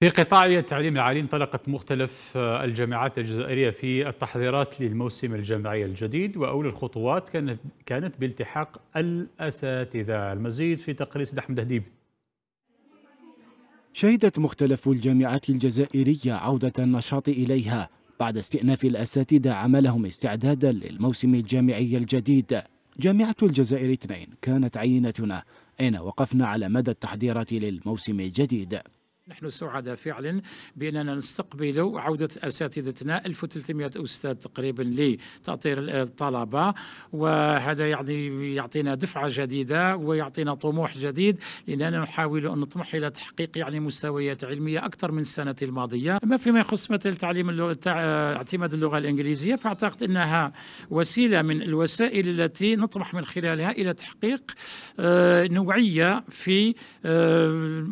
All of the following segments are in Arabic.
في قطاع التعليم العالي انطلقت مختلف آه، الجامعات الجزائرية في التحضيرات للموسم الجامعي الجديد وأولى الخطوات كانت كانت بالتحاق الأساتذة المزيد في تقرير أحمد هديب شهدت مختلف الجامعات الجزائرية عودة النشاط إليها بعد استئناف الأساتذة عملهم استعدادا للموسم الجامعي الجديد جامعة الجزائر 2 كانت عينتنا أين وقفنا على مدى التحضيرات للموسم الجديد نحن سعداء فعلا باننا نستقبل عوده اساتذتنا 1300 استاذ تقريبا لتاطير الطلبه وهذا يعني يعطينا دفعه جديده ويعطينا طموح جديد لاننا نحاول ان نطمح الى تحقيق يعني مستويات علميه اكثر من السنه الماضيه اما فيما يخص مثل تعليم اللغة اعتماد اللغه الانجليزيه فاعتقد انها وسيله من الوسائل التي نطمح من خلالها الى تحقيق آه، نوعيه في آه،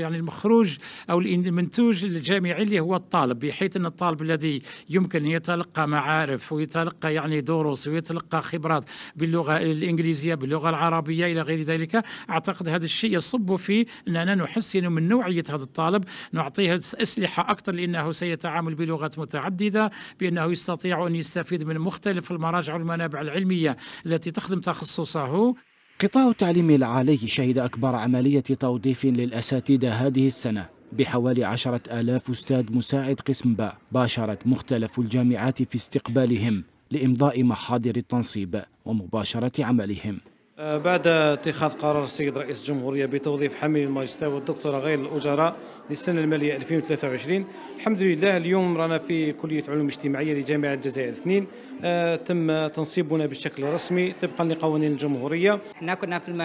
يعني المخروج او المنتوج الجامعي اللي هو الطالب بحيث ان الطالب الذي يمكن ان يتلقى معارف ويتلقى يعني دروس ويتلقى خبرات باللغه الانجليزيه باللغه العربيه الى غير ذلك اعتقد هذا الشيء يصب في اننا نحسن من نوعيه هذا الطالب نعطيه اسلحه اكثر لانه سيتعامل بلغات متعدده بانه يستطيع ان يستفيد من مختلف المراجع والمنابع العلميه التي تخدم تخصصه قطاع التعليم العالي شهد أكبر عملية توظيف للأساتذة هذه السنة بحوالي عشرة آلاف أستاذ مساعد قسم باء باشرت مختلف الجامعات في استقبالهم لإمضاء محاضر التنصيب ومباشرة عملهم بعد اتخاذ قرار السيد رئيس الجمهوريه بتوظيف حامل الماجستير والدكتوراه غير الاجراء للسنه الماليه 2023 الحمد لله اليوم رانا في كليه علوم اجتماعيه لجامعه الجزائر اثنين آه تم تنصيبنا بشكل رسمي طبقا لقوانين الجمهوريه احنا كنا في الم...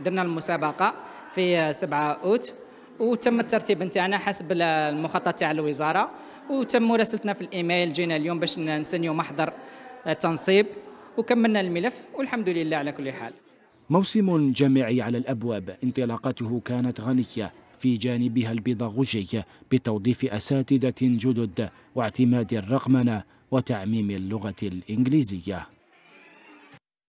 درنا المسابقه في 7 اوت وتم الترتيب نتاعنا حسب المخطط تاع الوزاره وتم مراسلتنا في الايميل جينا اليوم باش نسنيو محضر التنصيب آه، وكملنا الملف والحمد لله على كل حال موسم جامعي على الأبواب انطلاقته كانت غنية في جانبها البيضاغوجي بتوظيف أساتذة جدد واعتماد الرقمنة وتعميم اللغة الإنجليزية